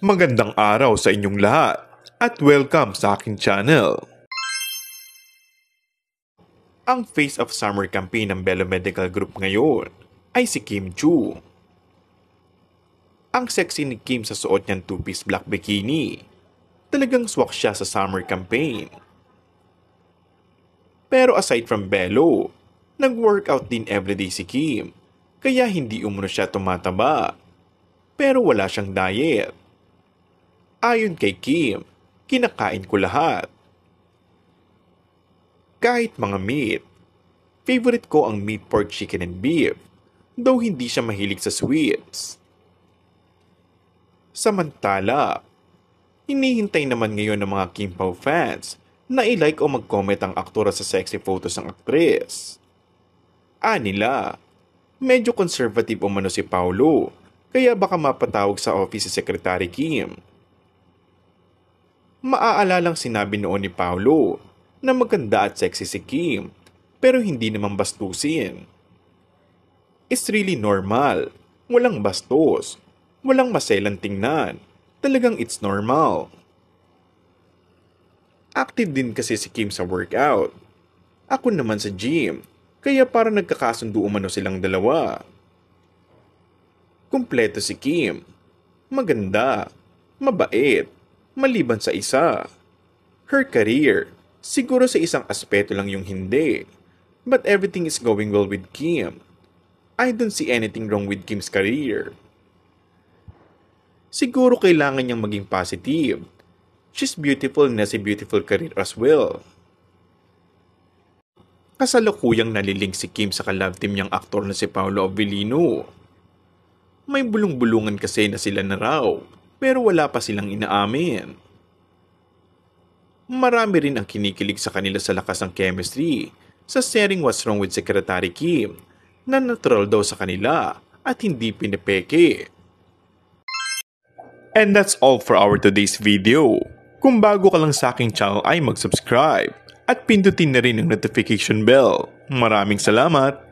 Magandang araw sa inyong lahat at welcome sa aking channel. Ang face of summer campaign ng Bello Medical Group ngayon ay si Kim Chu. Ang sexy ni Kim sa suot niyang two-piece black bikini. Talagang swak siya sa summer campaign. Pero aside from Bello, nag-workout din everyday si Kim. Kaya hindi umuno siya tumataba. Pero wala siyang diet Ayon kay Kim, kinakain ko lahat. Kahit mga meat, favorite ko ang meat pork chicken and beef, though hindi siya mahilig sa sweets. Samantala, hinihintay naman ngayon ng mga Kim Pao fans na ilike o mag-comment ang aktora sa sexy photos ng aktres. Anila, medyo conservative umano si Paolo, kaya baka mapatawag sa office si Secretary Kim Maaalalang sinabi noon ni Paolo na maganda at sexy si Kim pero hindi naman bastusin. It's really normal. Walang bastos. Walang maselang tingnan. Talagang it's normal. Active din kasi si Kim sa workout. Ako naman sa gym. Kaya para nagkakasundo umano silang dalawa. Kumpleto si Kim. Maganda. Mabait maliban sa isa. Her career, siguro sa isang aspeto lang yung hindi. But everything is going well with Kim. I don't see anything wrong with Kim's career. Siguro kailangan niyang maging positive. She's beautiful na si beautiful career as well. Kasalukuyang naliling si Kim sa kalove team niyang aktor na si Paolo Avellino. May bulong-bulungan kasi na sila na raw pero wala pa silang inaamin. Marami rin ang kinikilig sa kanila sa lakas ng chemistry sa sharing what's wrong with Secretary Kim na natural daw sa kanila at hindi pinepeke. And that's all for our today's video. Kung bago ka lang sa aking channel ay mag-subscribe at pindutin na rin ang notification bell. Maraming salamat!